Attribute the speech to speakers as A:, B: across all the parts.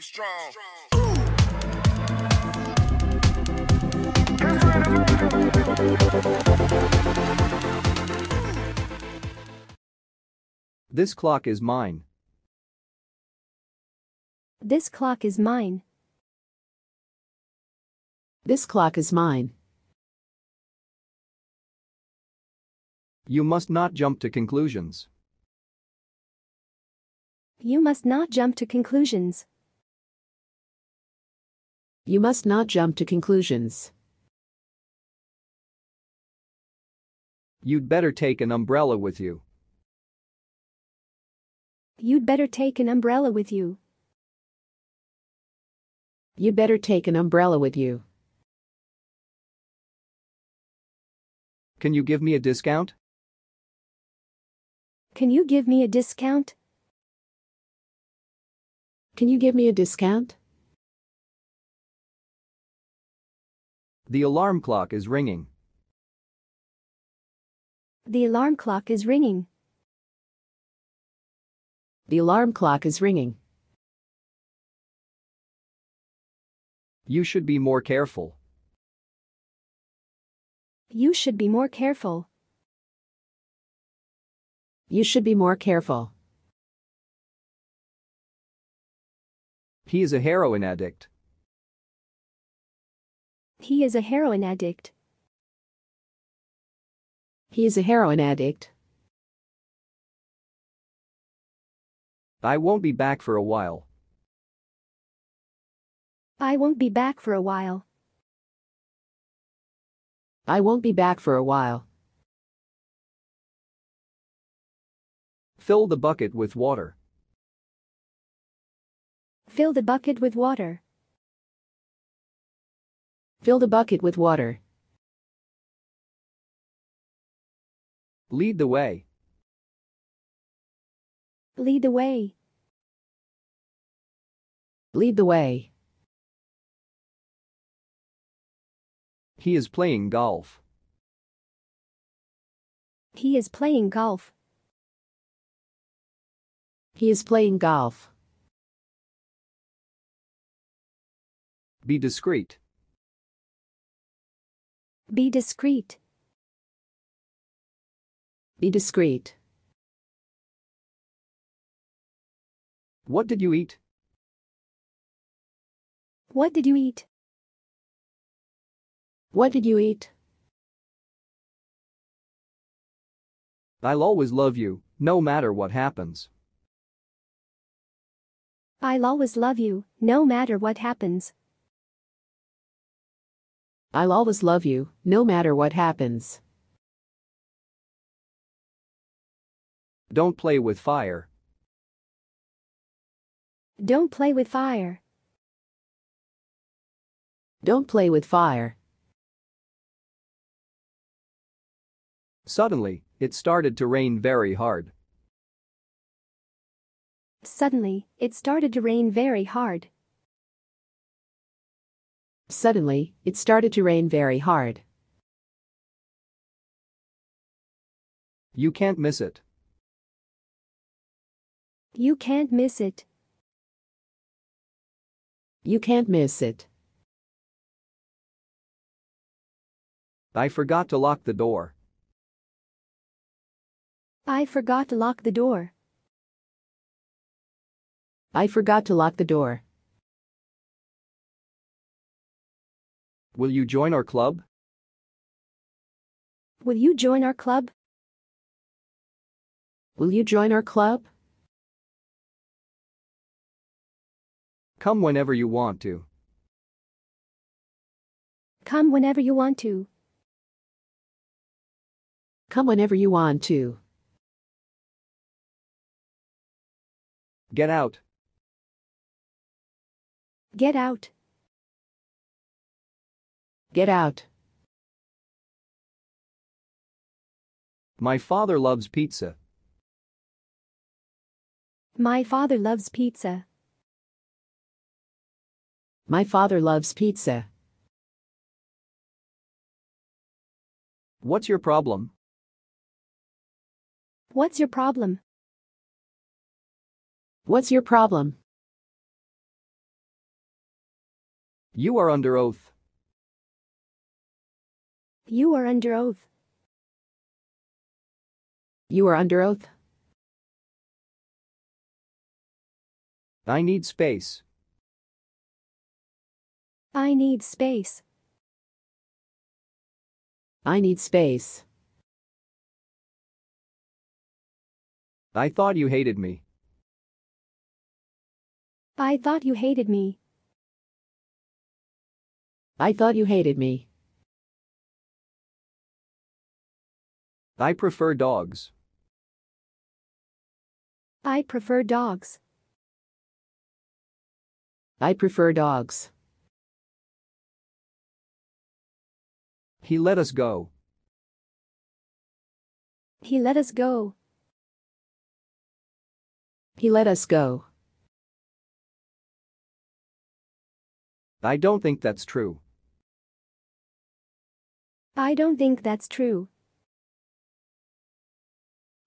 A: strong. This clock is mine. This clock is mine. This clock is mine. You must not jump to conclusions. You must not jump to conclusions. You must not jump to conclusions. You'd better take an umbrella with you. You'd better take an umbrella with you. You'd better take an umbrella with you. Can you give me a discount? Can you give me a discount? Can you give me a discount? The alarm clock is ringing. The alarm clock is ringing. The alarm clock is ringing. You should be more careful. You should be more careful. You should be more careful. He is a heroin addict. He is a heroin addict. He is a heroin addict. I won't be back for a while. I won't be back for a while. I won't be back for a while. Fill the bucket with water. Fill the bucket with water. Fill the bucket with water. Lead the way. Lead the way. Lead the way. He is playing golf. He is playing golf. He is playing golf. Be discreet. Be discreet. Be discreet. What did you eat? What did you eat? What did you eat? I'll always love you, no matter what happens. I'll always love you, no matter what happens. I'll always love you, no matter what happens. Don't play with fire. Don't play with fire. Don't play with fire. Suddenly, it started to rain very hard. Suddenly, it started to rain very hard. Suddenly, it started to rain very hard. You can't miss it. You can't miss it. You can't miss it. I forgot to lock the door. I forgot to lock the door. I forgot to lock the door. Will you join our club? Will you join our club? Will you join our club? Come whenever you want to. Come whenever you want to. Come whenever you want to. Get out. Get out. Get out. My father loves pizza. My father loves pizza. My father loves pizza. What's your problem? What's your problem? What's your problem? You are under oath. You are under oath. You are under oath. I need space. I need space. I need space. I thought you hated me. I thought you hated me. I thought you hated me. I prefer dogs. I prefer dogs. I prefer dogs. He let us go. He let us go. He let us go. I don't think that's true. I don't think that's true.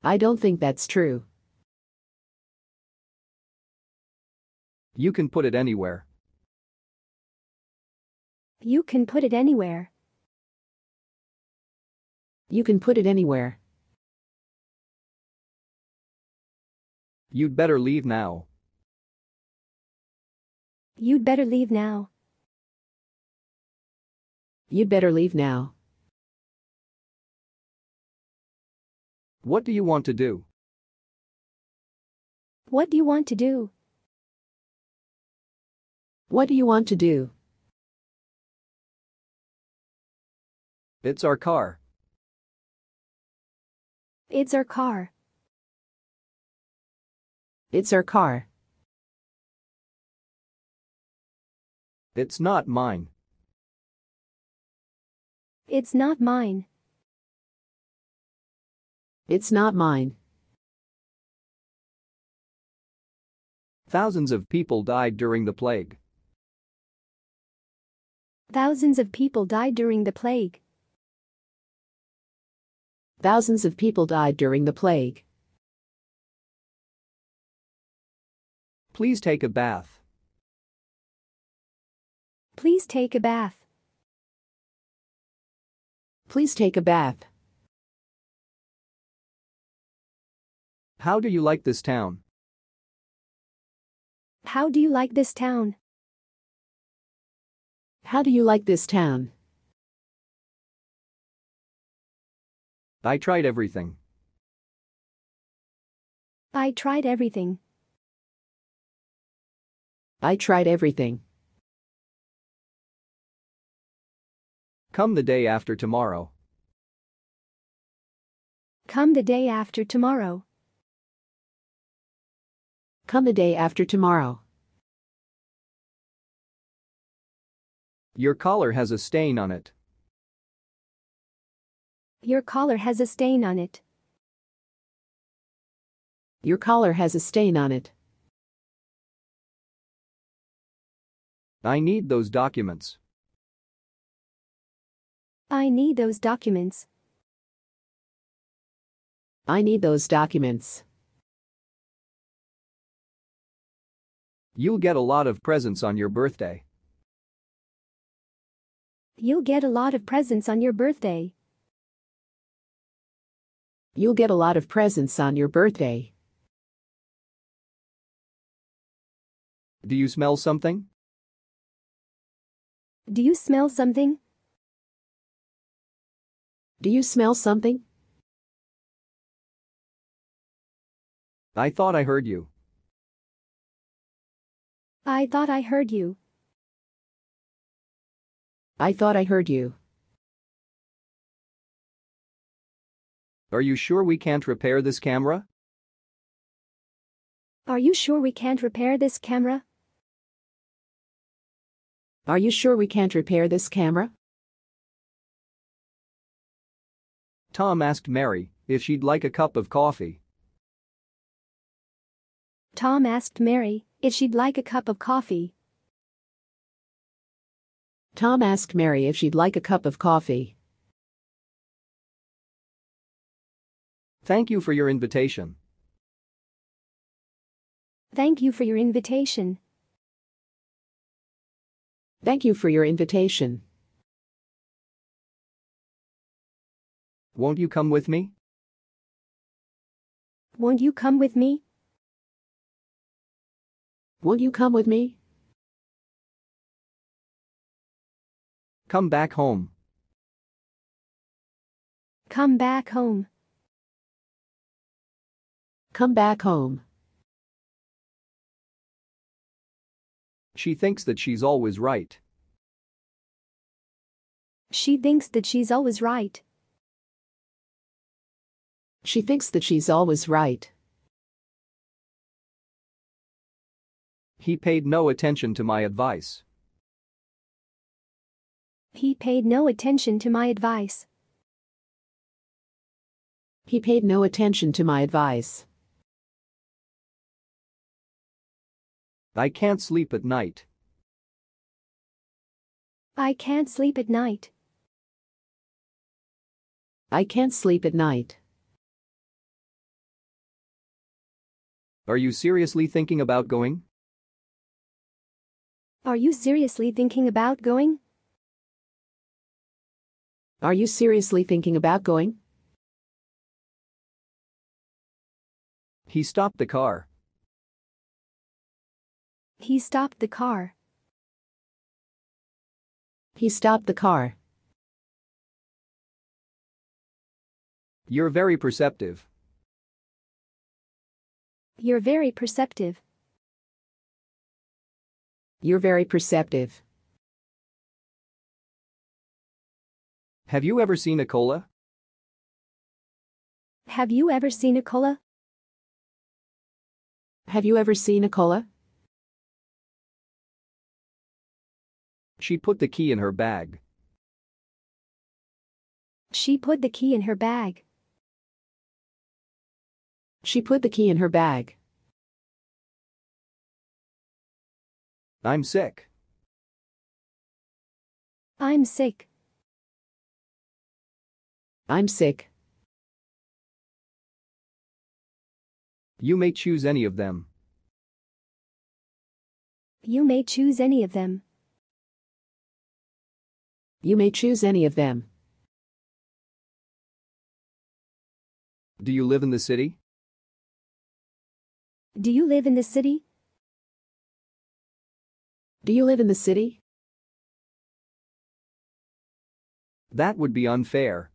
A: I don't think that's true. You can put it anywhere. You can put it anywhere. You can put it anywhere. You'd better leave now. You'd better leave now. You'd better leave now. What do you want to do? What do you want to do? What do you want to do? It's our car. It's our car. It's our car. It's not mine. It's not mine. It's not mine. Thousands of people died during the plague. Thousands of people died during the plague. Thousands of people died during the plague. Please take a bath. Please take a bath. Please take a bath. How do you like this town? How do you like this town? How do you like this town? I tried everything. I tried everything. I tried everything. Come the day after tomorrow. Come the day after tomorrow. Come the day after tomorrow. Your collar has a stain on it. Your collar has a stain on it. Your collar has a stain on it. I need those documents. I need those documents. I need those documents. You'll get a lot of presents on your birthday. You'll get a lot of presents on your birthday. You'll get a lot of presents on your birthday. Do you smell something? Do you smell something? Do you smell something? I thought I heard you. I thought I heard you. I thought I heard you. Are you sure we can't repair this camera? Are you sure we can't repair this camera? Are you sure we can't repair this camera? Tom asked Mary if she'd like a cup of coffee. Tom asked Mary if she'd like a cup of coffee. Tom asked Mary if she'd like a cup of coffee. Thank you for your invitation. Thank you for your invitation. Thank you for your invitation. Won't you come with me? Won't you come with me? Will you come with me? Come back home. Come back home. Come back home. She thinks that she's always right. She thinks that she's always right. She thinks that she's always right. He paid no attention to my advice. He paid no attention to my advice. He paid no attention to my advice. I can't sleep at night. I can't sleep at night. I can't sleep at night. Are you seriously thinking about going? Are you seriously thinking about going? Are you seriously thinking about going? He stopped the car. He stopped the car. He stopped the car. You're very perceptive. You're very perceptive. You're very perceptive. Have you ever seen a cola? Have you ever seen a cola? Have you ever seen a cola? She put the key in her bag. She put the key in her bag. She put the key in her bag. I'm sick. I'm sick. I'm sick. You may choose any of them. You may choose any of them. You may choose any of them. Do you live in the city? Do you live in the city? Do you live in the city? That would be unfair.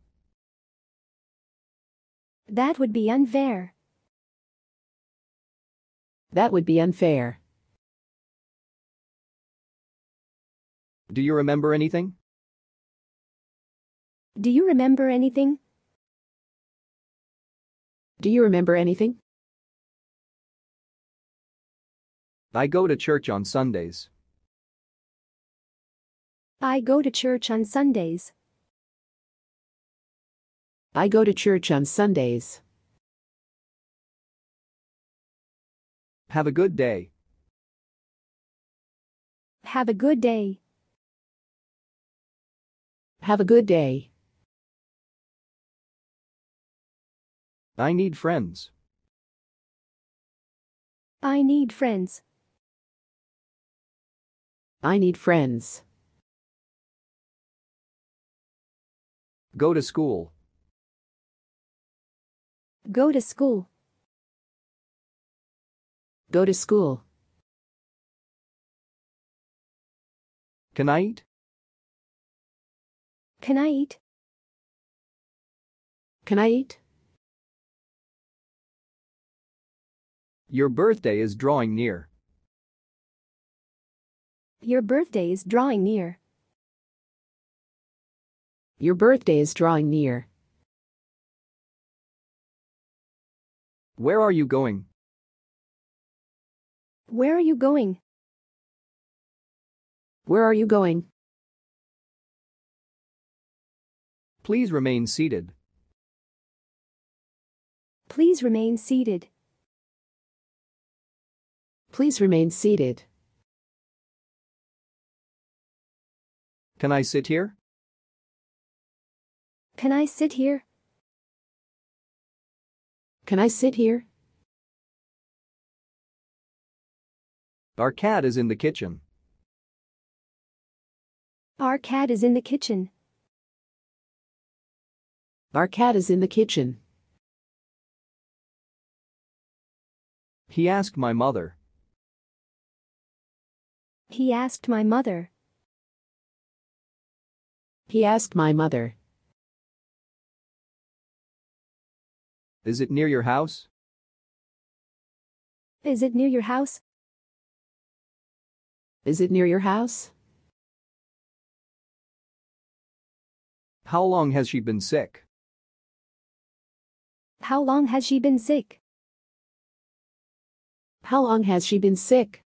A: That would be unfair. That would be unfair. Do you remember anything? Do you remember anything? Do you remember anything? I go to church on Sundays. I go to church on Sundays. I go to church on Sundays. Have a good day. Have a good day. Have a good day. I need friends. I need friends. I need friends. Go to school. Go to school. Go to school. Can I eat? Can I eat? Can I eat? Your birthday is drawing near. Your birthday is drawing near. Your birthday is drawing near. Where are you going? Where are you going? Where are you going? Please remain seated. Please remain seated. Please remain seated. Can I sit here? Can I sit here? Can I sit here? Our cat is in the kitchen. Our cat is in the kitchen. Our cat is in the kitchen. He asked my mother. He asked my mother. He asked my mother. Is it near your house? Is it near your house? Is it near your house? How long has she been sick? How long has she been sick? How long has she been sick?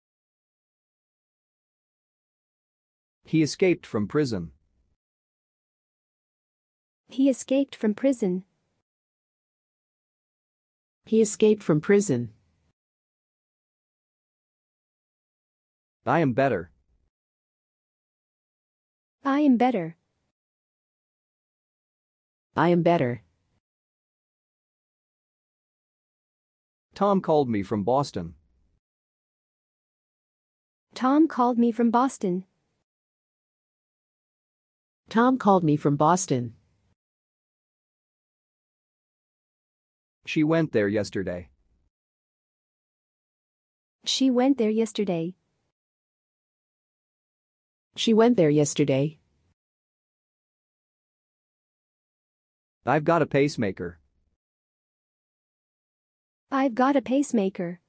A: He escaped from prison. He escaped from prison. He escaped from prison. I am better. I am better. I am better. Tom called me from Boston. Tom called me from Boston. Tom called me from Boston. She went there yesterday. She went there yesterday. She went there yesterday. I've got a pacemaker. I've got a pacemaker.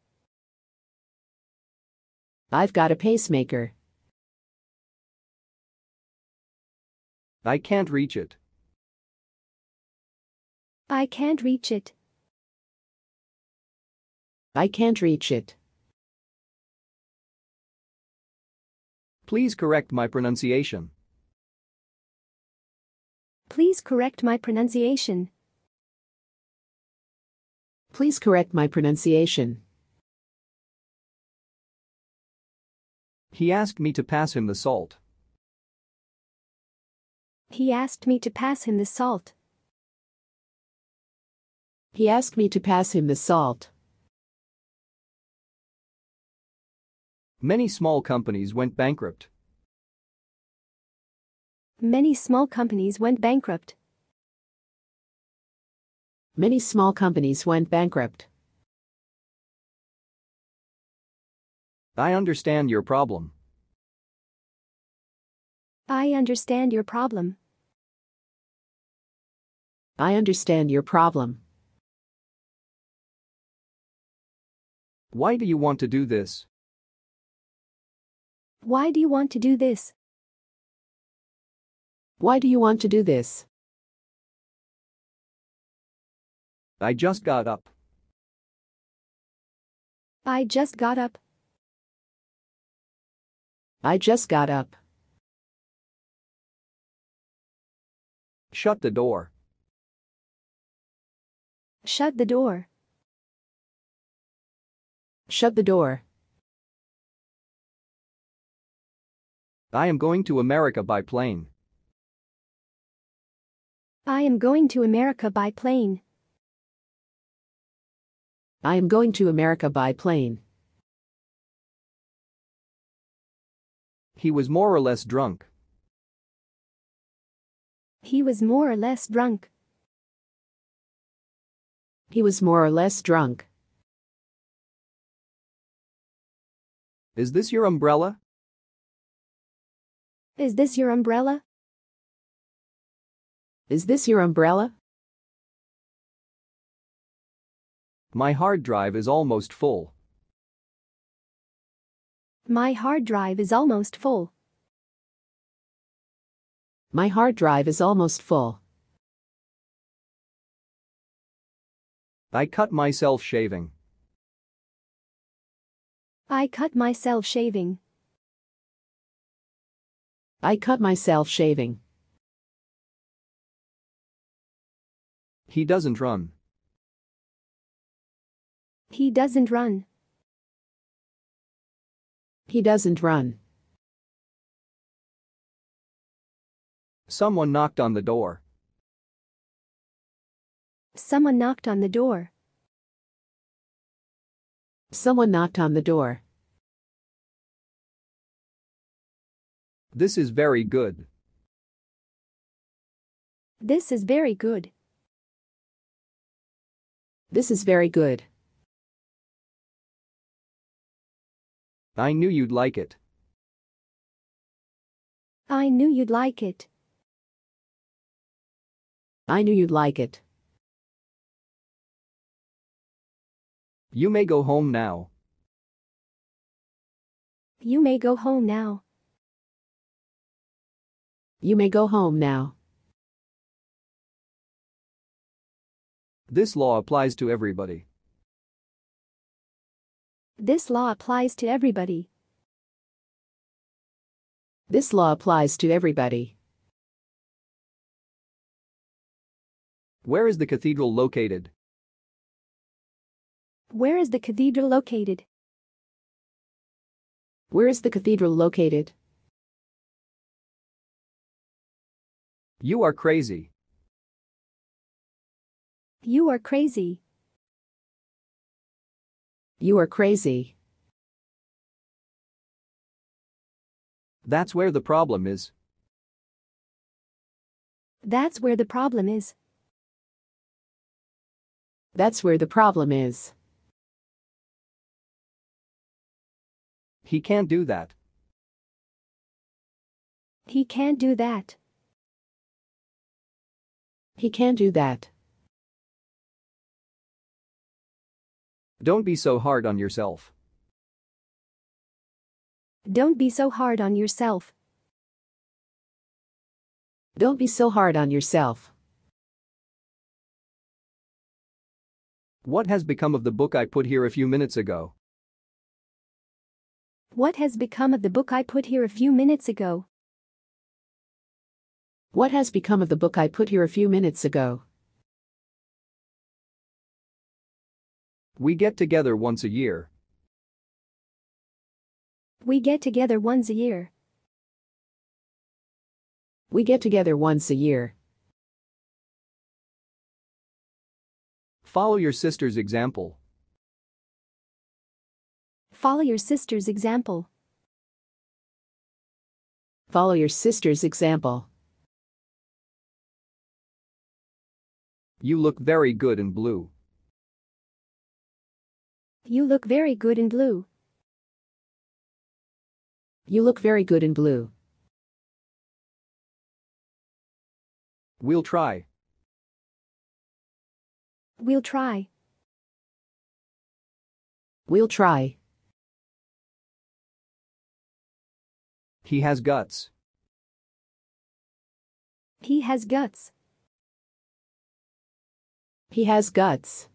A: I've got a pacemaker. I can't reach it. I can't reach it. I can't reach it. Please correct my pronunciation. Please correct my pronunciation. Please correct my pronunciation. He asked me to pass him the salt. He asked me to pass him the salt. He asked me to pass him the salt. Many small companies went bankrupt. Many small companies went bankrupt. Many small companies went bankrupt. I understand your problem. I understand your problem. I understand your problem. Why do you want to do this? Why do you want to do this? Why do you want to do this? I just got up. I just got up. I just got up. Shut the door. Shut the door. Shut the door. I am going to America by plane. I am going to America by plane. I am going to America by plane. He was more or less drunk. He was more or less drunk. He was more or less drunk. Is this your umbrella? Is this your umbrella? Is this your umbrella? My hard drive is almost full. My hard drive is almost full. My hard drive is almost full. I cut myself shaving. I cut myself shaving. I cut myself shaving. He doesn't run. He doesn't run. He doesn't run. Someone knocked on the door. Someone knocked on the door. Someone knocked on the door. This is very good. This is very good. This is very good. I knew you'd like it. I knew you'd like it. I knew you'd like it. You may go home now. You may go home now. You may go home now. This law applies to everybody. This law applies to everybody. This law applies to everybody. Where is the cathedral located? Where is the cathedral located? Where is the cathedral located? You are crazy. You are crazy. You are crazy. That's where the problem is. That's where the problem is. That's where the problem is. He can't do that. He can't do that. He can not do that. Don't be so hard on yourself. Don't be so hard on yourself. Don't be so hard on yourself. What has become of the book I put here a few minutes ago? What has become of the book I put here a few minutes ago? What has become of the book I put here a few minutes ago? We get together once a year. We get together once a year. We get together once a year. Follow your sister's example. Follow your sister's example. Follow your sister's example. You look very good in blue. You look very good in blue. You look very good in blue. We'll try. We'll try. We'll try. He has guts. He has guts. He has guts.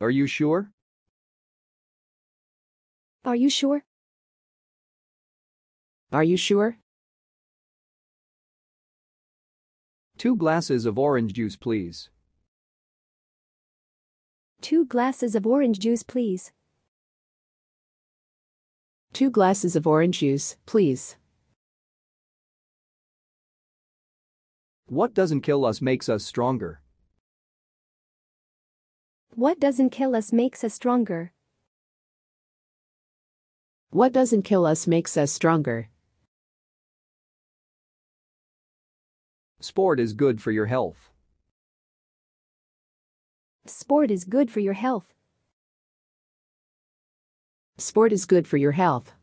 A: Are you sure? Are you sure? Are you sure? Two glasses of orange juice, please. Two glasses of orange juice, please. Two glasses of orange juice, please. What doesn't kill us makes us stronger. What doesn't kill us makes us stronger. What doesn't kill us makes us stronger. Sport is good for your health. Sport is good for your health. Sport is good for your health.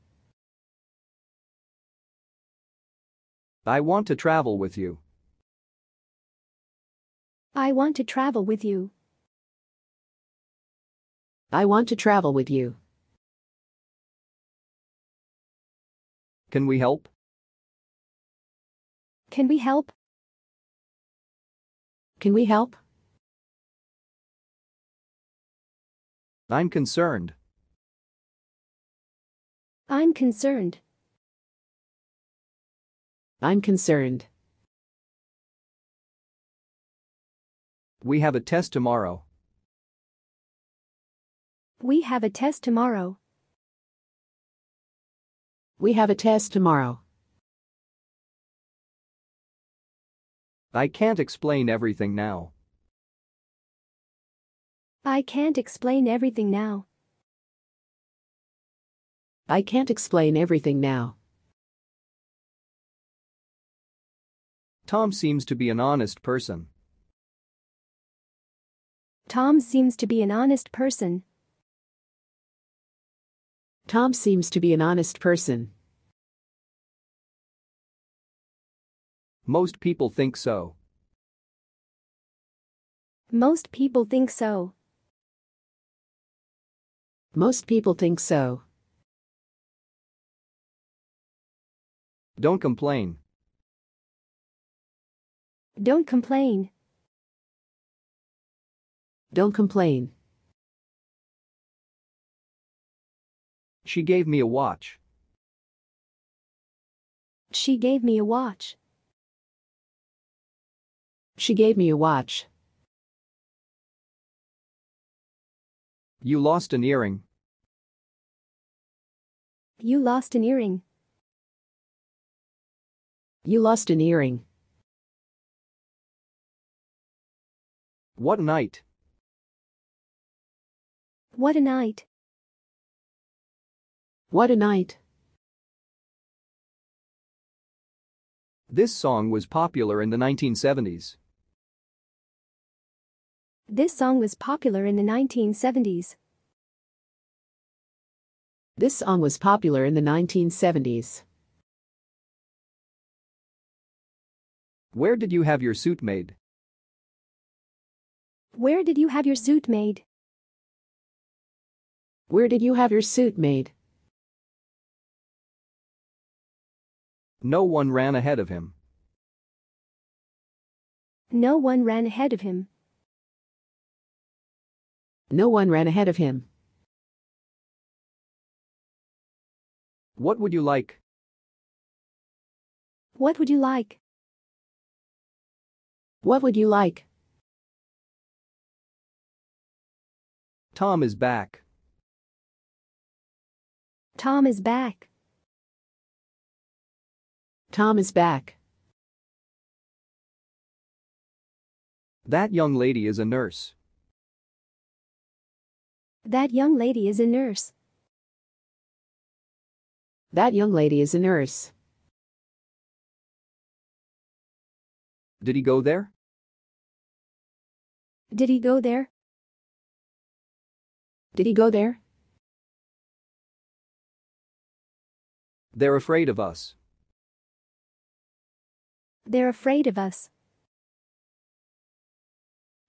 A: I want to travel with you. I want to travel with you. I want to travel with you. Can we help? Can we help? Can we help? I'm concerned. I'm concerned. I'm concerned. We have a test tomorrow. We have a test tomorrow. We have a test tomorrow. I can't explain everything now. I can't explain everything now. I can't explain everything now. Tom seems to be an honest person. Tom seems to be an honest person. Tom seems to be an honest person. Most people think so. Most people think so. Most people think so. Don't complain. Don't complain. Don't complain. She gave me a watch. She gave me a watch. She gave me a watch. You lost an earring. You lost an earring. You lost an earring. What night? What a night. What a night. This song was popular in the 1970s. This song was popular in the 1970s. This song was popular in the 1970s. Where did you have your suit made? Where did you have your suit made? Where did you have your suit made? No one ran ahead of him. No one ran ahead of him. No one ran ahead of him. What would you like? What would you like? What would you like? Tom is back. Tom is back. Tom is back. That young lady is a nurse. That young lady is a nurse. That young lady is a nurse. Did he go there? Did he go there? Did he go there? They're afraid of us. They're afraid of us.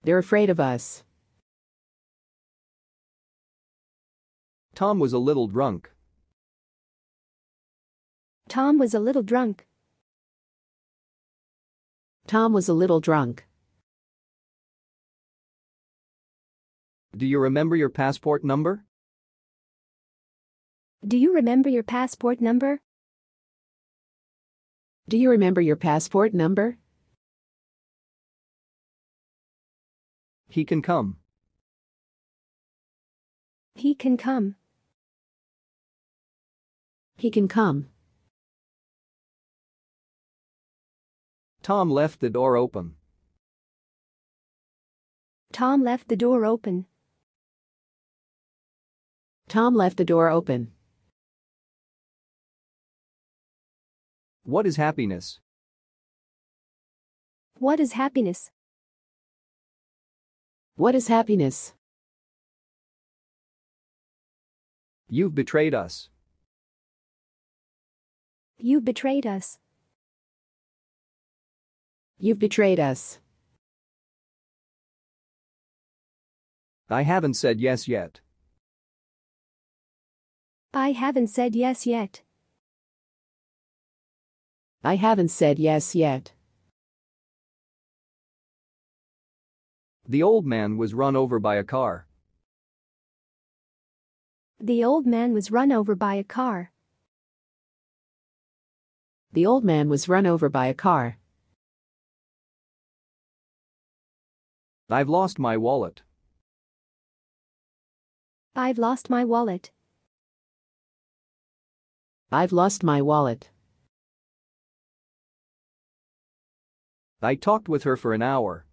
A: They're afraid of us. Tom was a little drunk. Tom was a little drunk. Tom was a little drunk. Do you remember your passport number? Do you remember your passport number? Do you remember your passport number? He can come. He can come. He can come. Tom left the door open. Tom left the door open. Tom left the door open. What is happiness? What is happiness? What is happiness? You've betrayed us. You have betrayed us. You've betrayed us. I haven't said yes yet. I haven't said yes yet. I haven't said yes yet. The old man was run over by a car. The old man was run over by a car. The old man was run over by a car. I've lost my wallet. I've lost my wallet. I've lost my wallet. I talked with her for an hour.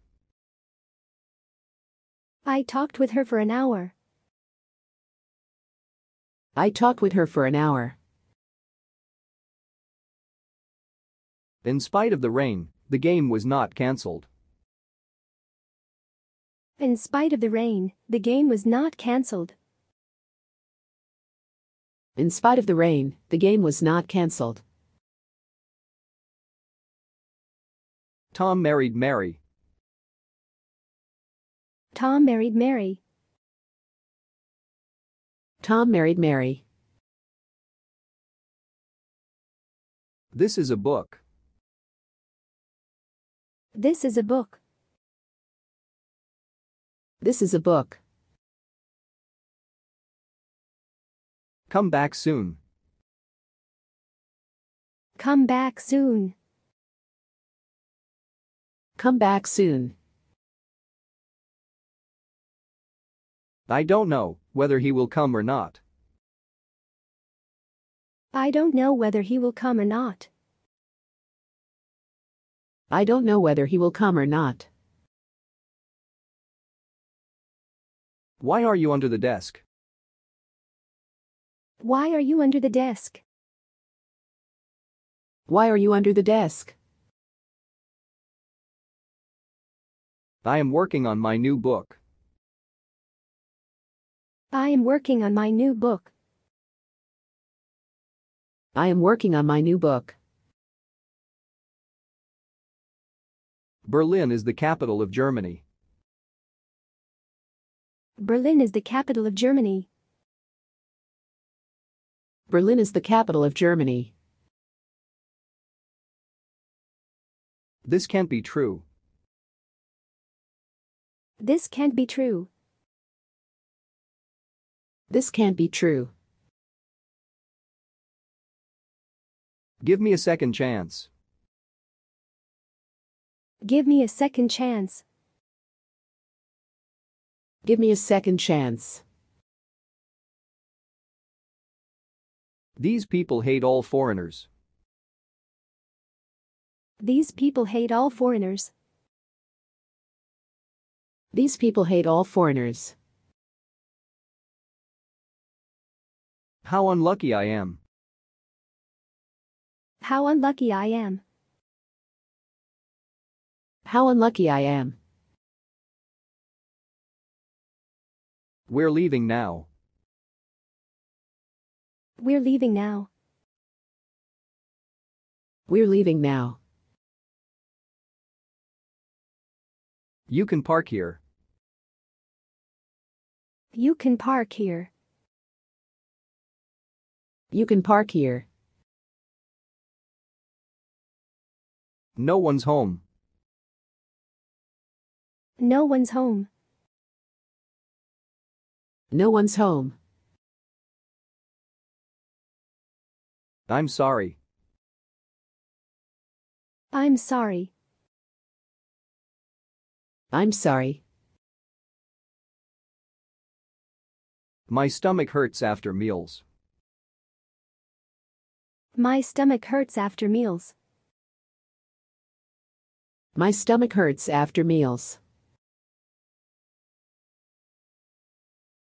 A: I talked with her for an hour. I talked with her for an hour. In spite of the rain, the game was not cancelled. In spite of the rain, the game was not cancelled. In spite of the rain, the game was not cancelled. Tom married Mary. Tom married Mary. Tom married Mary. This is a book. This is a book. This is a book. Come back soon. Come back soon. Come back soon. I don't know whether he will come or not. I don't know whether he will come or not. I don't know whether he will come or not. Why are you under the desk? Why are you under the desk? Why are you under the desk? I am working on my new book. I am working on my new book. I am working on my new book. Berlin is the capital of Germany. Berlin is the capital of Germany. Berlin is the capital of Germany. This can't be true. This can't be true. This can't be true. Give me a second chance. Give me a second chance. Give me a second chance. These people hate all foreigners. These people hate all foreigners. These people hate all foreigners. How unlucky I am. How unlucky I am. How unlucky I am. We're leaving now. We're leaving now. We're leaving now. You can park here. You can park here. You can park here. No one's home. No one's home. No one's home. I'm sorry. I'm sorry. I'm sorry. My stomach hurts after meals. My stomach hurts after meals. My stomach hurts after meals.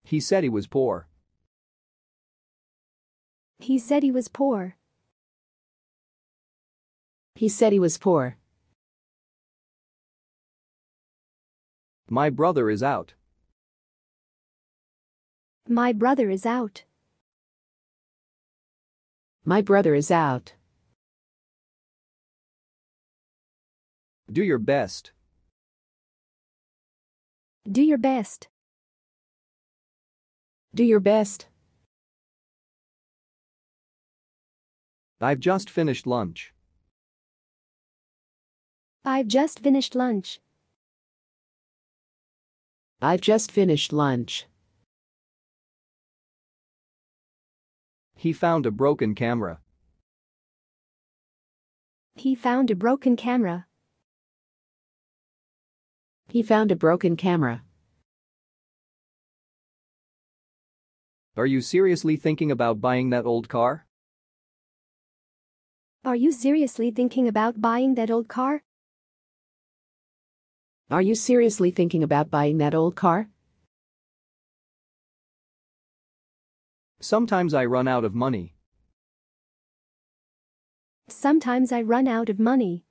A: He said he was poor. He said he was poor. He said he was poor. My brother is out. My brother is out. My brother is out. Do your best. Do your best. Do your best. I've just finished lunch. I've just finished lunch. I've just finished lunch. He found a broken camera. He found a broken camera. He found a broken camera. Are you seriously thinking about buying that old car? Are you seriously thinking about buying that old car? Are you seriously thinking about buying that old car? Sometimes I run out of money. Sometimes I run out of money.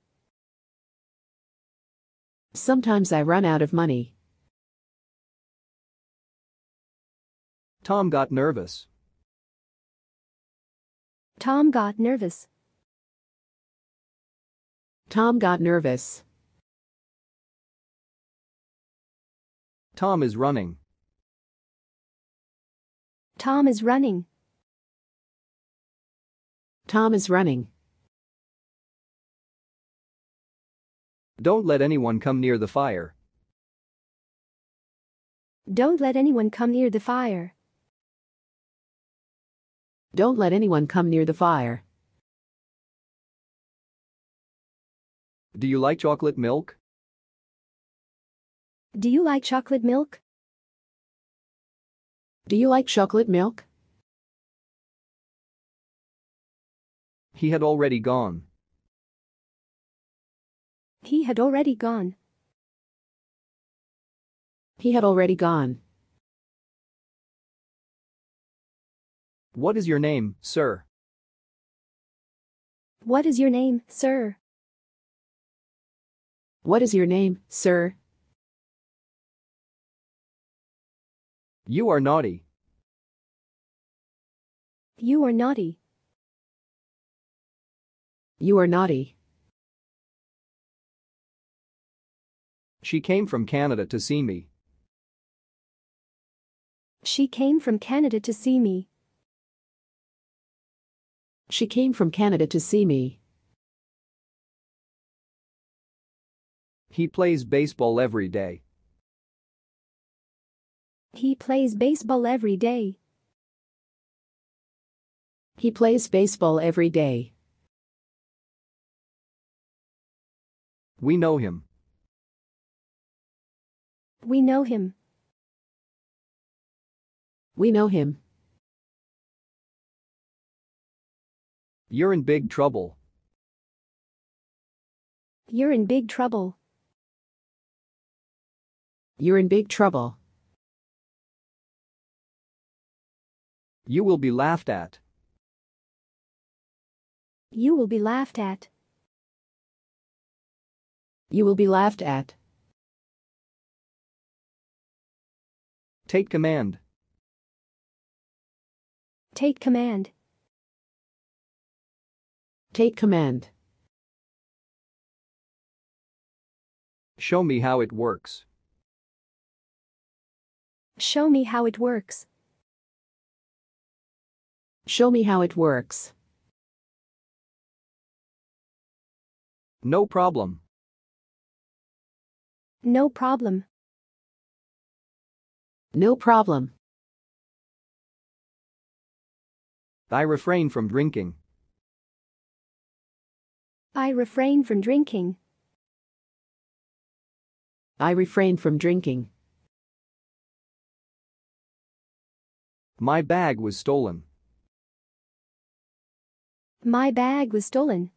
A: Sometimes I run out of money. Tom got nervous. Tom got nervous. Tom got nervous. Tom is running. Tom is running. Tom is running. Don't let anyone come near the fire. Don't let anyone come near the fire. Don't let anyone come near the fire. Do you like chocolate milk? Do you like chocolate milk? Do you like chocolate milk? He had already gone. He had already gone. He had already gone. What is your name, sir? What is your name, sir? What is your name, sir? You are naughty. You are naughty. You are naughty. She came from Canada to see me. She came from Canada to see me. She came from Canada to see me. He plays baseball every day. He plays baseball every day. He plays baseball every day. We know him. We know him. We know him. You're in big trouble. You're in big trouble. You're in big trouble. You will be laughed at. You will be laughed at. You will be laughed at. Take command. Take command. Take command. Show me how it works. Show me how it works. Show me how it works. No problem. No problem. No problem. I refrain from drinking. I refrain from drinking. I refrain from drinking. My bag was stolen. My bag was stolen.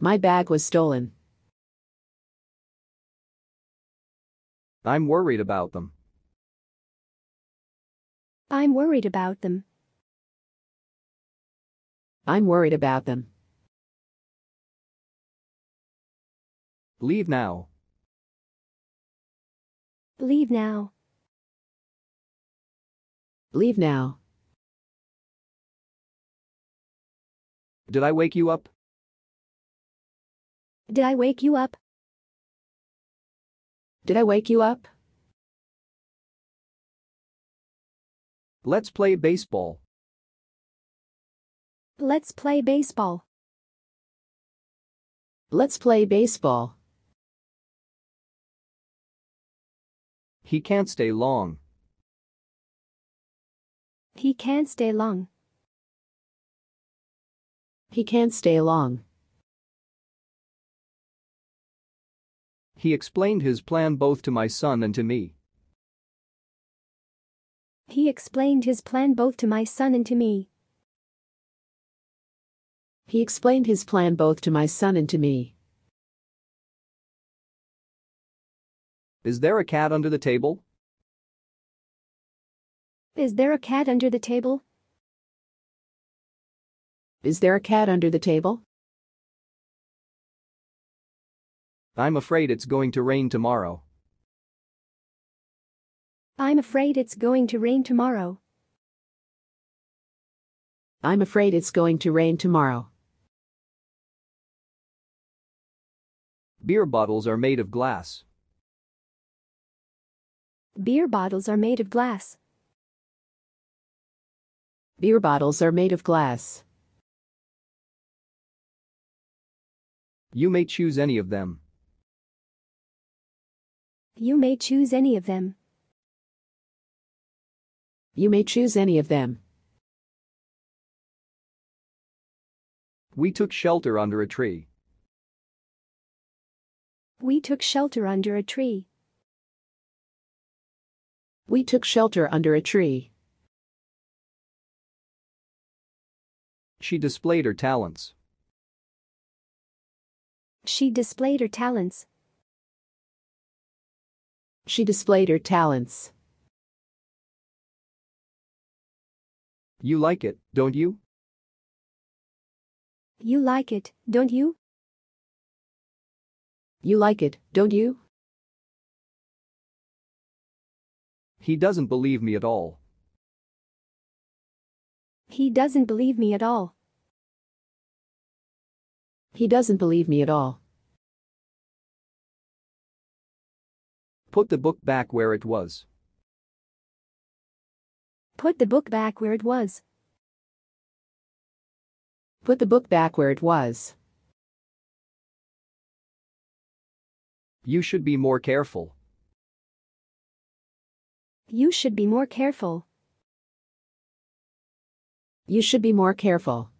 A: My bag was stolen. I'm worried about them. I'm worried about them. I'm worried about them. Leave now. Leave now. Leave now. Did I wake you up? Did I wake you up? Did I wake you up? Let's play baseball. Let's play baseball. Let's play baseball. He can't stay long. He can't stay long. He can't stay long. He explained his plan both to my son and to me. He explained his plan both to my son and to me. He explained his plan both to my son and to me. Is there a cat under the table? Is there a cat under the table? Is there a cat under the table? I'm afraid it's going to rain tomorrow. I'm afraid it's going to rain tomorrow. I'm afraid it's going to rain tomorrow. Beer bottles are made of glass. Beer bottles are made of glass. Beer bottles are made of glass. You may choose any of them. You may choose any of them. You may choose any of them. We took shelter under a tree. We took shelter under a tree. We took shelter under a tree. She displayed her talents. She displayed her talents. She displayed her talents. You like it, don't you? You like it, don't you? You like it, don't you? He doesn't believe me at all. He doesn't believe me at all. He doesn't believe me at all. Put the book back where it was. Put the book back where it was. Put the book back where it was. You should be more careful. You should be more careful. You should be more careful.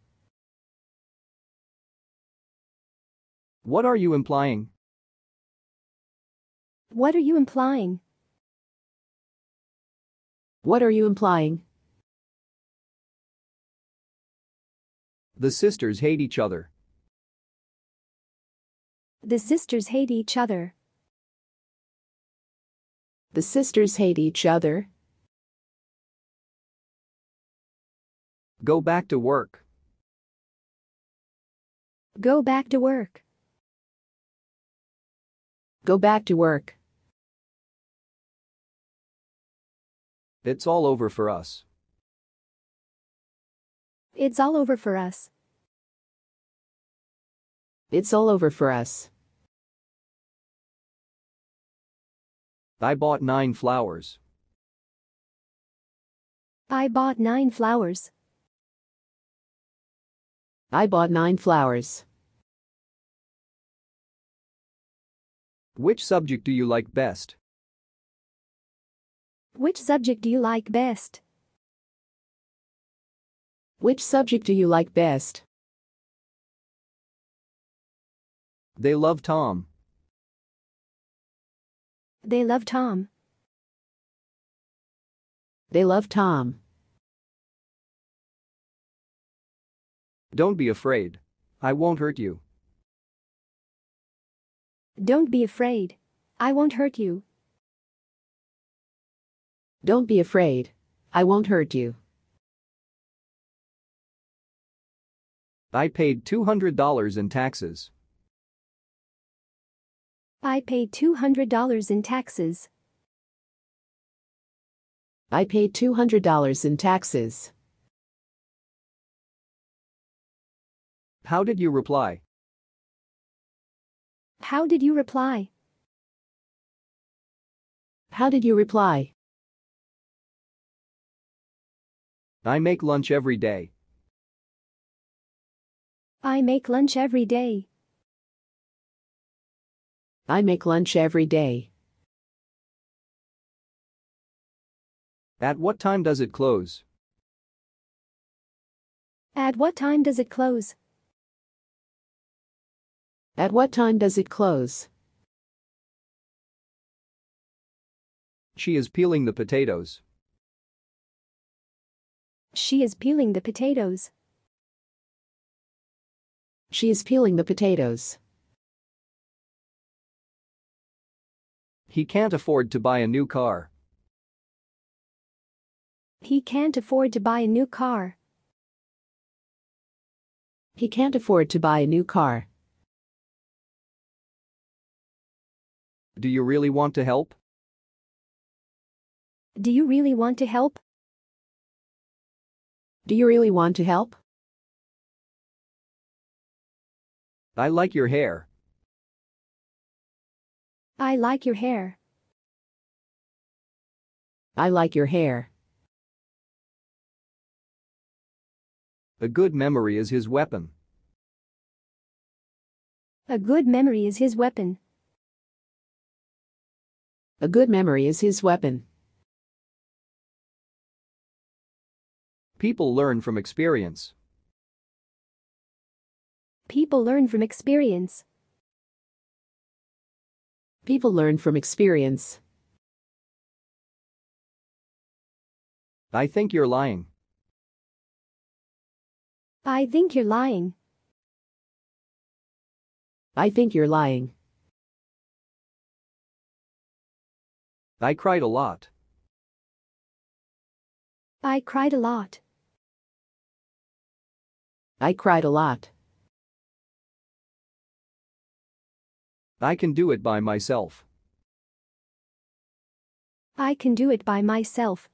A: What are you implying? What are you implying? What are you implying? The sisters hate each other. The sisters hate each other. The sisters hate each other. Go back to work. Go back to work. Go back to work. It's all over for us. It's all over for us. It's all over for us. I bought nine flowers. I bought nine flowers. I bought nine flowers. Which subject do you like best? Which subject do you like best? Which subject do you like best? They love Tom. They love Tom. They love Tom. Don't be afraid. I won't hurt you. Don't be afraid. I won't hurt you. Don't be afraid. I won't hurt you. I paid $200 in taxes. I paid $200 in taxes. I paid $200 in taxes. How did you reply? How did you reply? How did you reply? I make lunch every day. I make lunch every day. I make lunch every day. At what time does it close? At what time does it close? At what time does it close? She is peeling the potatoes. She is peeling the potatoes. She is peeling the potatoes. He can't afford to buy a new car. He can't afford to buy a new car. He can't afford to buy a new car. Do you really want to help? Do you really want to help? Do you really want to help? I like your hair. I like your hair. I like your hair. A good memory is his weapon. A good memory is his weapon. A good memory is his weapon. People learn from experience. People learn from experience. People learn from experience. I think you're lying. I think you're lying. I think you're lying. I cried a lot. I cried a lot. I cried a lot. I can do it by myself. I can do it by myself.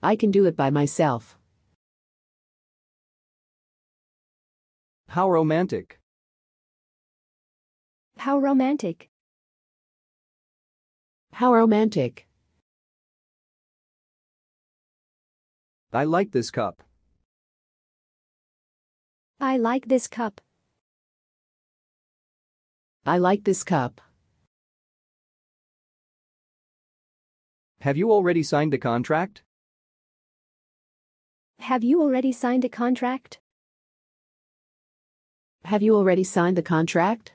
A: I can do it by myself. How romantic. How romantic. How romantic. I like this cup. I like this cup. I like this cup. Have you already signed the contract? Have you already signed a contract? Have you already signed the contract?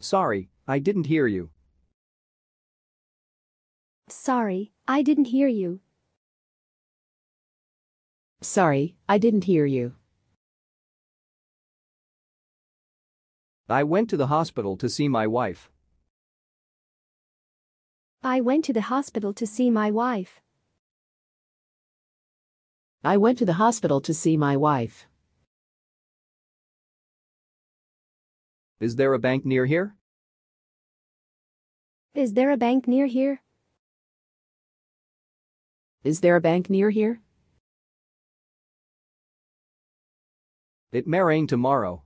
A: Sorry, I didn't hear you. Sorry, I didn't hear you. Sorry, I didn't hear you. I went to the hospital to see my wife. I went to the hospital to see my wife. I went to the hospital to see my wife. Is there a bank near here? Is there a bank near here? Is there a bank near here? It may rain tomorrow.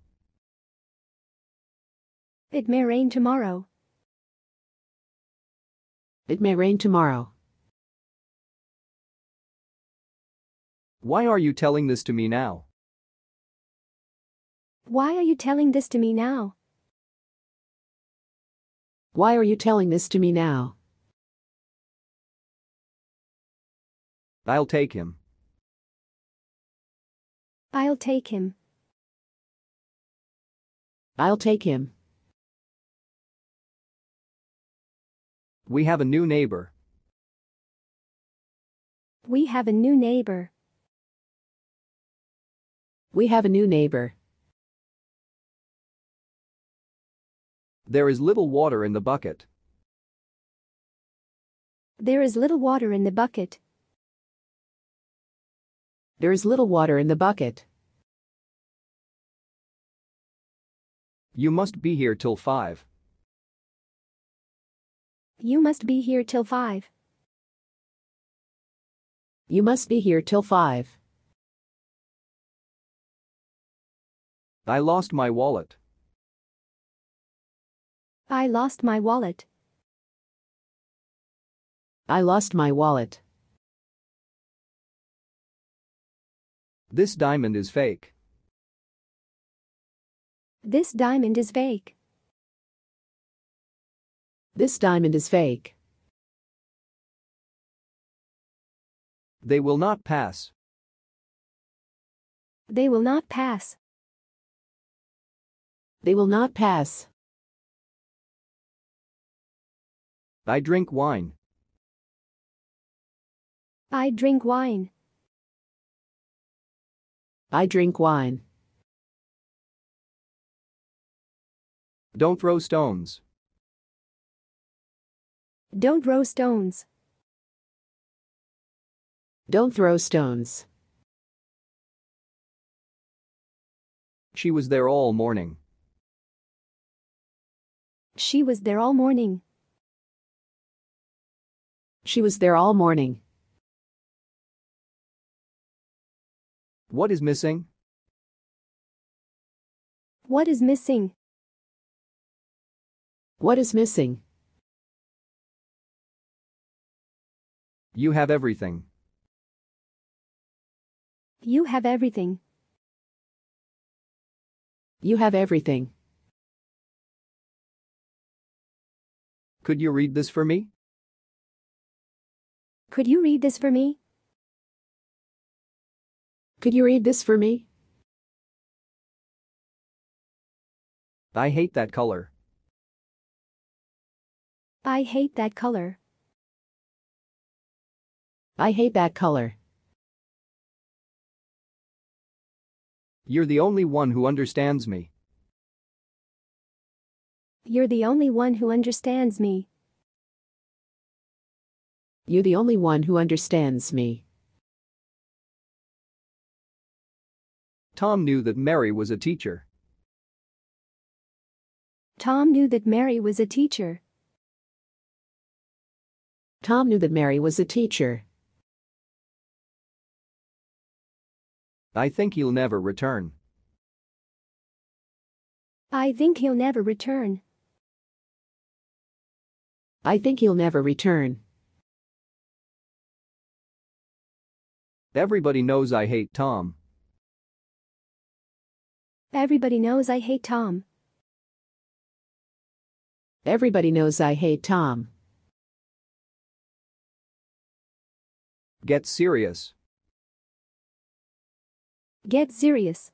A: It may rain tomorrow. It may rain tomorrow. Why are you telling this to me now? Why are you telling this to me now? Why are you telling this to me now? I'll take him. I'll take him. I'll take him. We have a new neighbor. We have a new neighbor. We have a new neighbor. There is little water in the bucket. There is little water in the bucket. There is little water in the bucket. You must be here till 5. You must be here till 5. You must be here till 5. I lost my wallet. I lost my wallet. I lost my wallet. This diamond is fake. This diamond is fake. This diamond is fake. They will not pass. They will not pass. They will not pass. I drink wine. I drink wine. I drink wine. Don't throw stones. Don't throw stones. Don't throw stones. She was there all morning. She was there all morning. She was there all morning. What is missing? What is missing? What is missing? You have everything. You have everything. You have everything. Could you read this for me? Could you read this for me? Could you read this for me? I hate that color. I hate that color. I hate that color. You're the only one who understands me. You're the only one who understands me. You are the only one who understands me. Tom knew that Mary was a teacher. Tom knew that Mary was a teacher. Tom knew that Mary was a teacher. I think he'll never return. I think he'll never return. I think he'll never return. Everybody knows I hate Tom. Everybody knows I hate Tom. Everybody knows I hate Tom. Get serious. Get serious.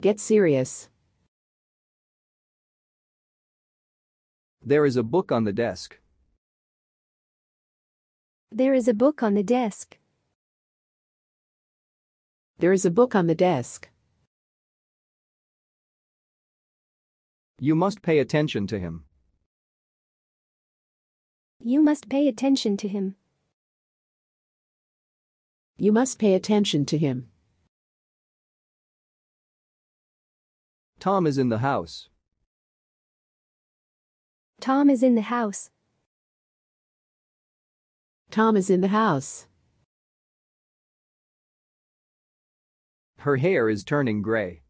A: Get serious. There is a book on the desk. There is a book on the desk. There is a book on the desk. You must pay attention to him. You must pay attention to him. You must pay attention to him. Tom is in the house. Tom is in the house. Tom is in the house. Her hair is turning gray.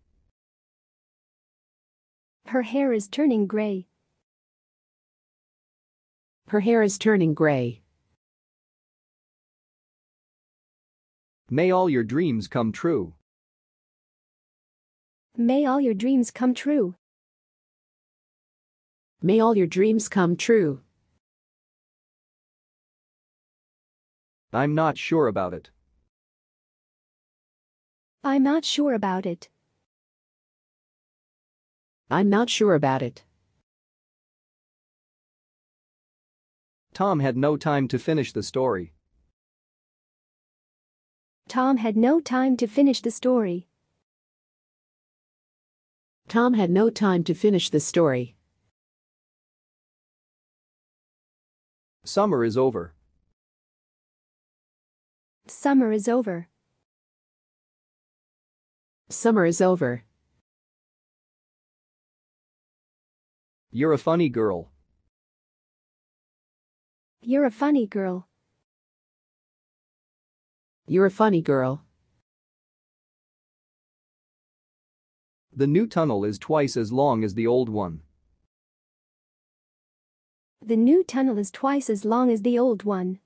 A: Her hair is turning gray. Her hair is turning gray. May all your dreams come true. May all your dreams come true. May all your dreams come true. I'm not sure about it. I'm not sure about it. I'm not sure about it. Tom had no time to finish the story. Tom had no time to finish the story. Tom had no time to finish the story. Summer is over. Summer is over. Summer is over. You're a funny girl. You're a funny girl. You're a funny girl. The new tunnel is twice as long as the old one. The new tunnel is twice as long as the old one.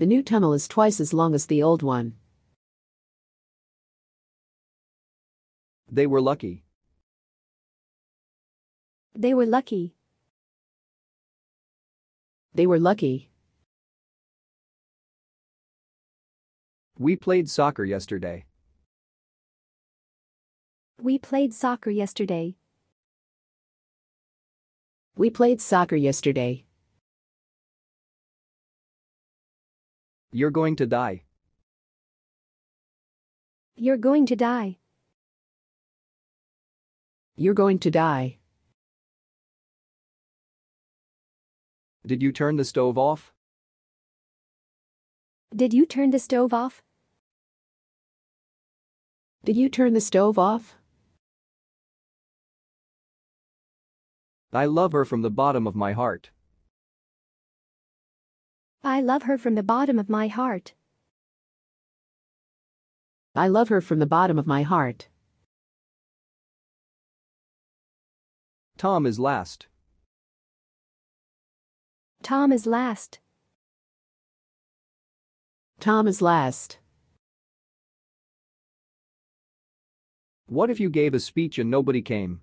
A: The new tunnel is twice as long as the old one. They were lucky. They were lucky. They were lucky. We played soccer yesterday. We played soccer yesterday. We played soccer yesterday. You're going to die. You're going to die. You're going to die. Did you turn the stove off? Did you turn the stove off? Did you turn the stove off? I love her from the bottom of my heart. I love her from the bottom of my heart. I love her from the bottom of my heart. Tom is last. Tom is last. Tom is last. What if you gave a speech and nobody came?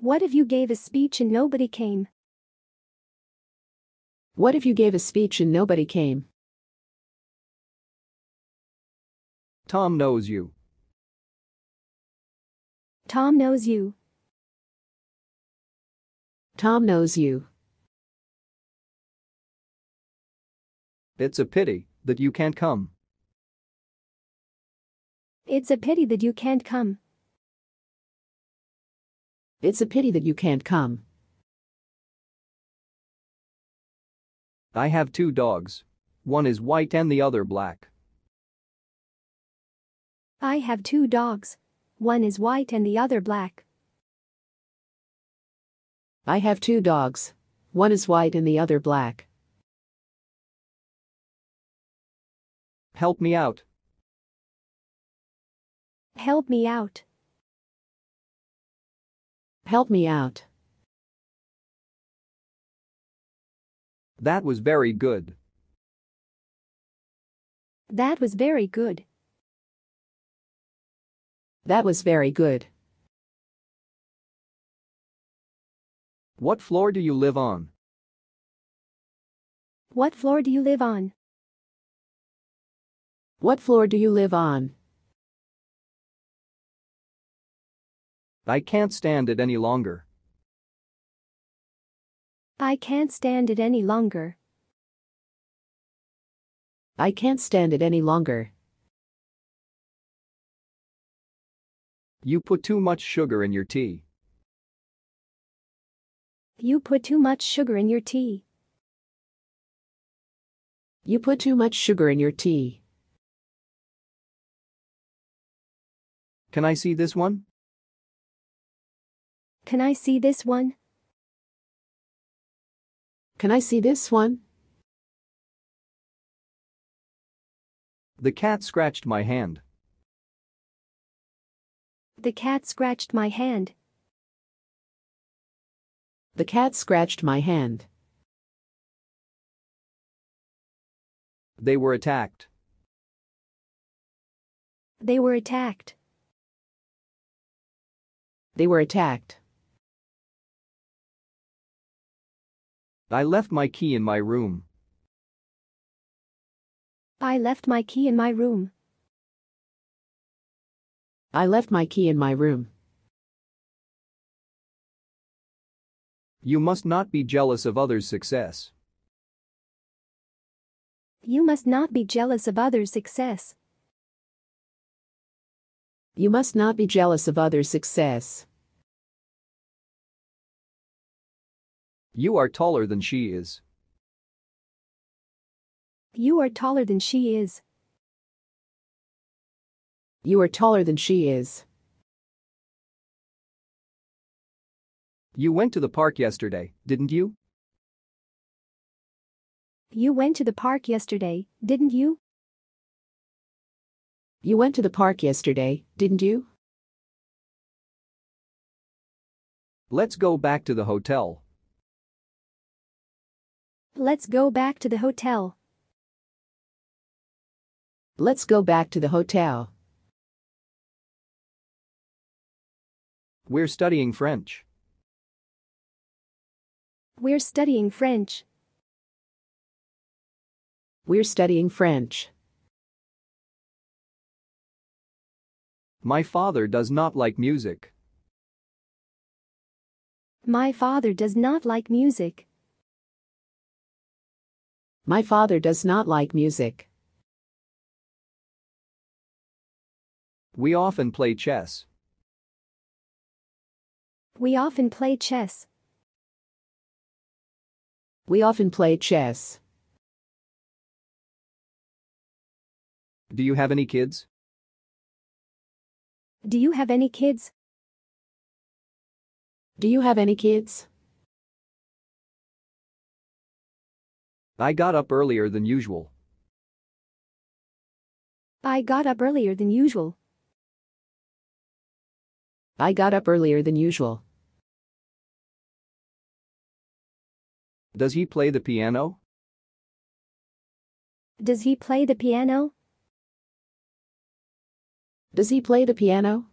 A: What if you gave a speech and nobody came? What if you gave a speech and nobody came? Tom knows you. Tom knows you. Tom knows you. It's a pity that you can't come. It's a pity that you can't come. It's a pity that you can't come. I have two dogs. One is white and the other black. I have two dogs. One is white and the other black. I have two dogs. One is white and the other black. Help me out. Help me out. Help me out. That was very good. That was very good. That was very good. What floor do you live on? What floor do you live on? What floor do you live on? I can't stand it any longer. I can't stand it any longer. I can't stand it any longer. You put too much sugar in your tea. You put too much sugar in your tea. You put too much sugar in your tea. Can I see this one? Can I see this one? Can I see this one? The cat scratched my hand. The cat scratched my hand. The cat scratched my hand. They were attacked. They were attacked. They were attacked. I left my key in my room. I left my key in my room. I left my key in my room. You must not be jealous of others' success. You must not be jealous of others' success. You must not be jealous of others' success. You are taller than she is. You are taller than she is. You are taller than she is. You went to the park yesterday, didn't you? You went to the park yesterday, didn't you? You went to the park yesterday, didn't you? Let's go back to the hotel. Let's go back to the hotel. Let's go back to the hotel. We're studying French. We're studying French. We're studying French. My father does not like music. My father does not like music. My father does not like music. We often play chess. We often play chess. We often play chess. Do you have any kids? Do you have any kids? Do you have any kids? I got up earlier than usual. I got up earlier than usual. I got up earlier than usual. Does he play the piano? Does he play the piano? Does he play the piano?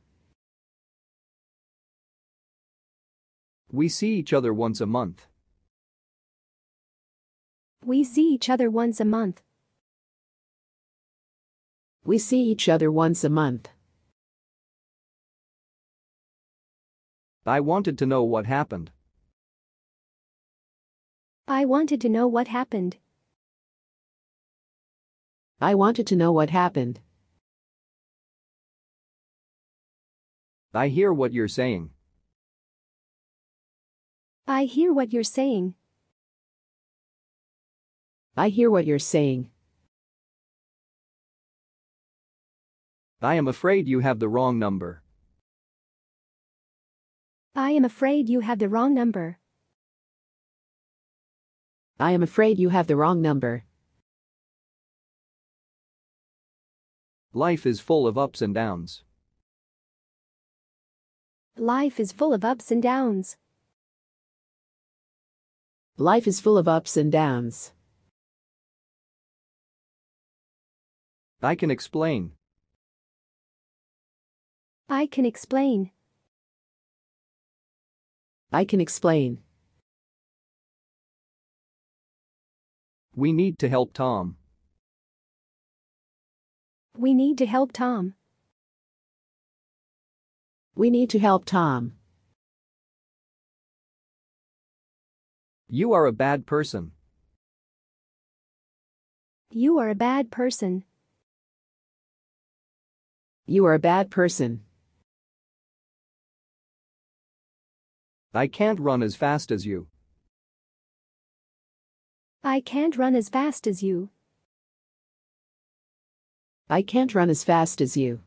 A: We see each other once a month. We see each other once a month. We see each other once a month. I wanted to know what happened. I wanted to know what happened. I wanted to know what happened. I hear what you're saying. I hear what you're saying. I hear what you're saying. I am afraid you have the wrong number. I am afraid you have the wrong number. I am afraid you have the wrong number. Life is full of ups and downs. Life is full of ups and downs. Life is full of ups and downs. I can explain. I can explain. I can explain. We need to help Tom. We need to help Tom. We need to help Tom. You are a bad person. You are a bad person. You are a bad person. I can't run as fast as you. I can't run as fast as you. I can't run as fast as you.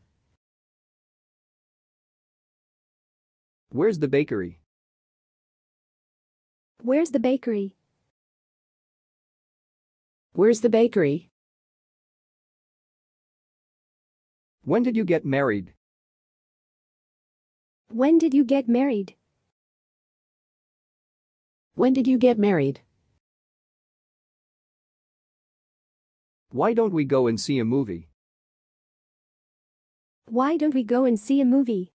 A: Where's the bakery? Where's the bakery? Where's the bakery? When did you get married? When did you get married? When did you get married? Why don't we go and see a movie? Why don't we go and see a movie?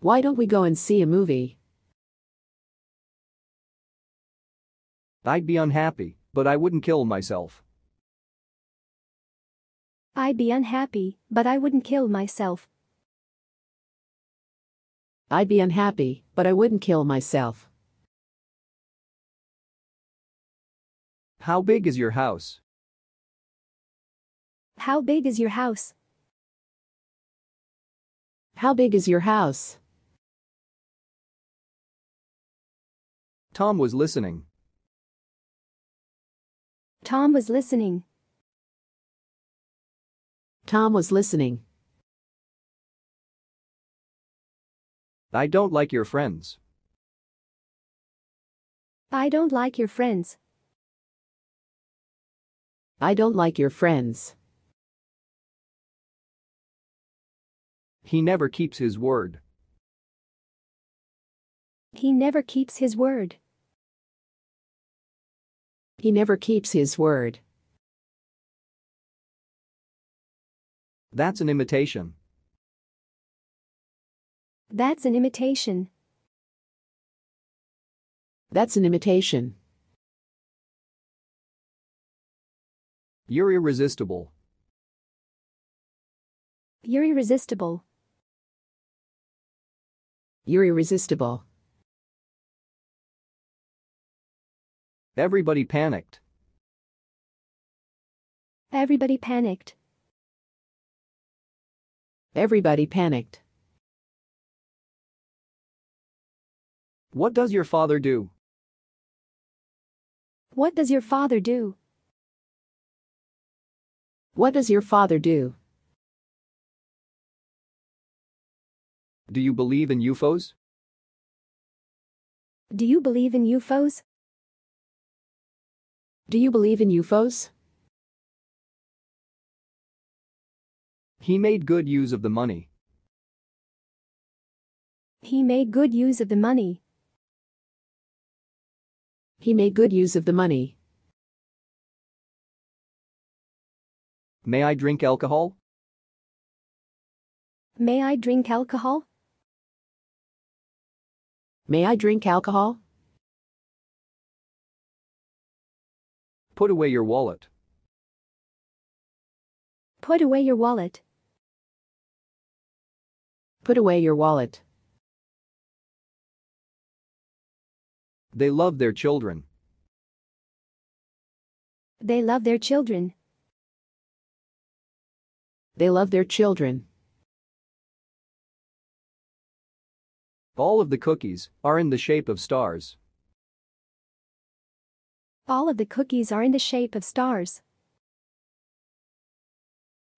A: Why don't we go and see a movie? I'd be unhappy, but I wouldn't kill myself. I'd be unhappy, but I wouldn't kill myself. I'd be unhappy, but I wouldn't kill myself. How big is your house? How big is your house? How big is your house? Tom was listening. Tom was listening. Tom was listening. I don't like your friends. I don't like your friends. I don't like your friends. He never keeps his word. He never keeps his word. He never keeps his word. That's an imitation. That's an imitation. That's an imitation. You're irresistible. You're irresistible. You're irresistible. Everybody panicked. Everybody panicked. Everybody panicked. What does your father do? What does your father do? What does your father do? Do you believe in UFOs? Do you believe in UFOs? Do you believe in UFOs? He made good use of the money. He made good use of the money. He made good use of the money. May I drink alcohol? May I drink alcohol? May I drink alcohol? Put away your wallet. Put away your wallet. Put away your wallet. They love their children. They love their children. They love their children. All of the cookies are in the shape of stars. All of the cookies are in the shape of stars.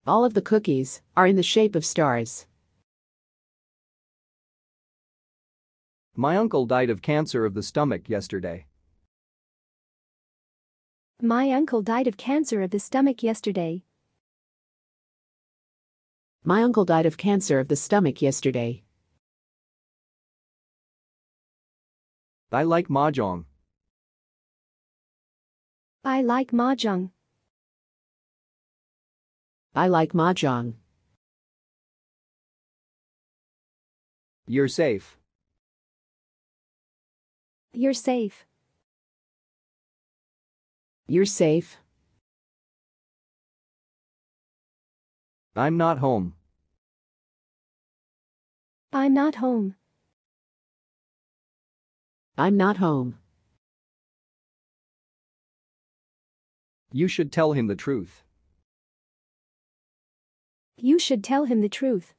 A: All of the cookies are in the shape of stars. My uncle died of cancer of the stomach yesterday. My uncle died of cancer of the stomach yesterday. My uncle died of cancer of the stomach yesterday. I like mahjong. I like mahjong. I like mahjong. You're safe. You're safe. You're safe. I'm not home. I'm not home. I'm not home. You should tell him the truth. You should tell him the truth.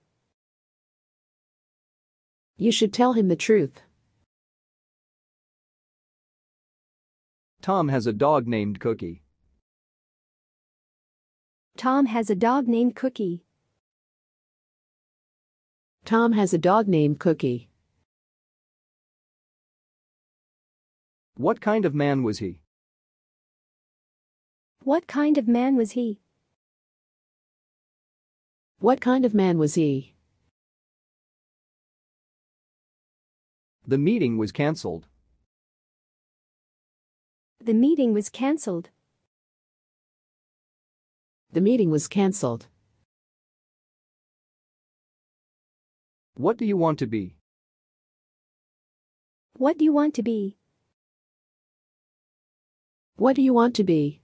A: You should tell him the truth. Tom has a dog named Cookie. Tom has a dog named Cookie. Tom has a dog named Cookie. What kind of man was he? What kind of man was he? What kind of man was he? The meeting was cancelled. The meeting was cancelled. The meeting was cancelled. What do you want to be? What do you want to be? What do you want to be?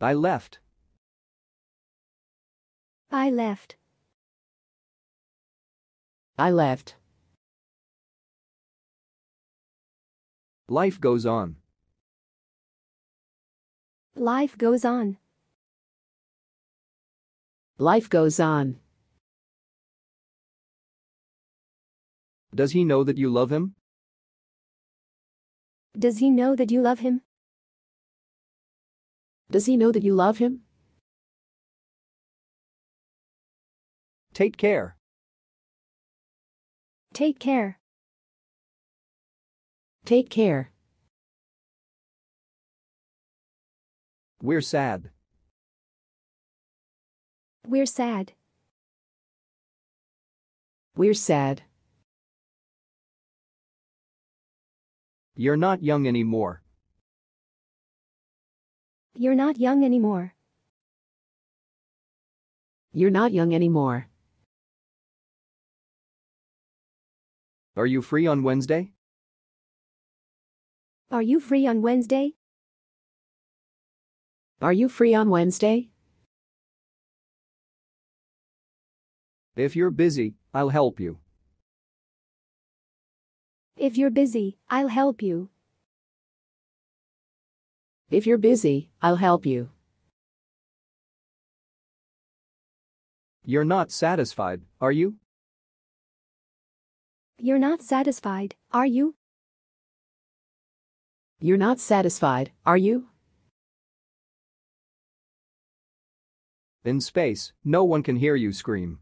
A: I left. I left. I left. Life goes on. Life goes on. Life goes on. Does he know that you love him? Does he know that you love him? Does he know that you love him? Take care. Take care. Take care. We're sad. We're sad. We're sad. You're not young anymore. You're not young anymore. You're not young anymore. Are you free on Wednesday? Are you free on Wednesday? Are you free on Wednesday? If you're busy, I'll help you. If you're busy, I'll help you. If you're busy, I'll help you. You're not satisfied, are you? You're not satisfied, are you? You're not satisfied, are you? In space, no one can hear you scream.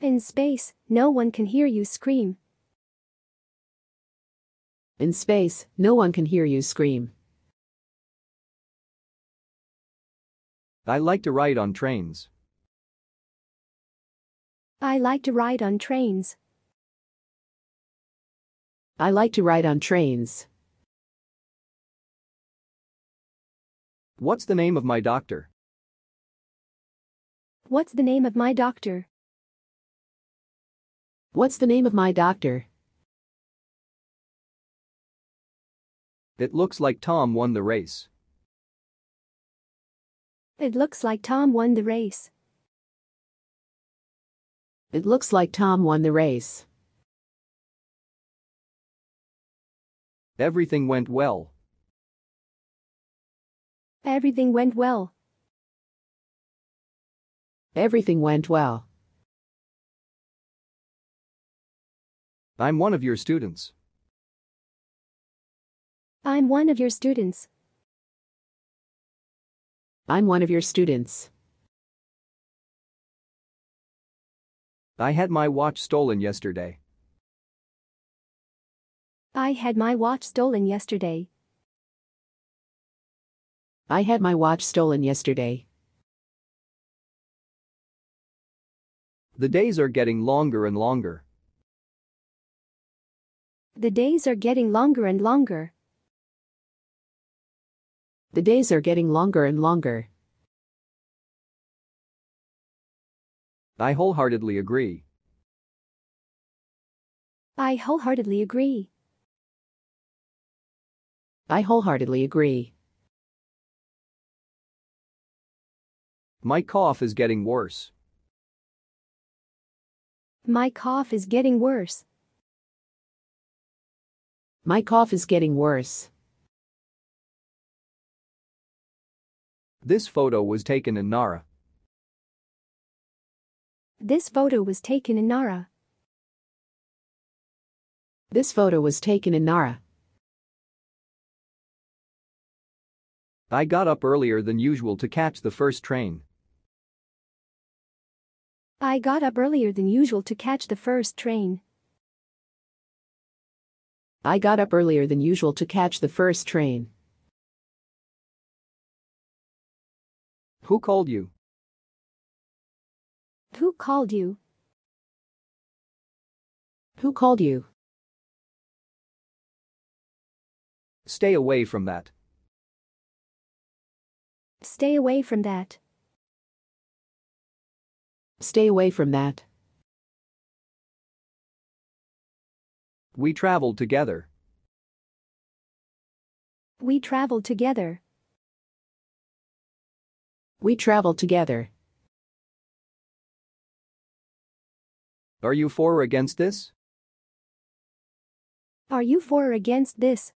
A: In space, no one can hear you scream. In space, no one can hear you scream. I like to ride on trains. I like to ride on trains. I like to ride on trains. What's the name of my doctor? What's the name of my doctor? What's the name of my doctor? It looks like Tom won the race. It looks like Tom won the race. It looks like Tom won the race. Everything went well. Everything went well. Everything went well. I'm one of your students. I'm one of your students. I'm one of your students. I had my watch stolen yesterday. I had my watch stolen yesterday. I had my watch stolen yesterday. The days are getting longer and longer. The days are getting longer and longer. The days are getting longer and longer. I wholeheartedly agree. I wholeheartedly agree. I wholeheartedly agree. My cough is getting worse. My cough is getting worse. My cough is getting worse. This photo was taken in Nara. This photo was taken in Nara. This photo was taken in Nara. I got up earlier than usual to catch the first train. I got up earlier than usual to catch the first train. I got up earlier than usual to catch the first train. Who called you? Who called you? Who called you? Stay away from that. Stay away from that. Stay away from that. We traveled together. We traveled together. We traveled together. Are you for or against this? Are you for or against this?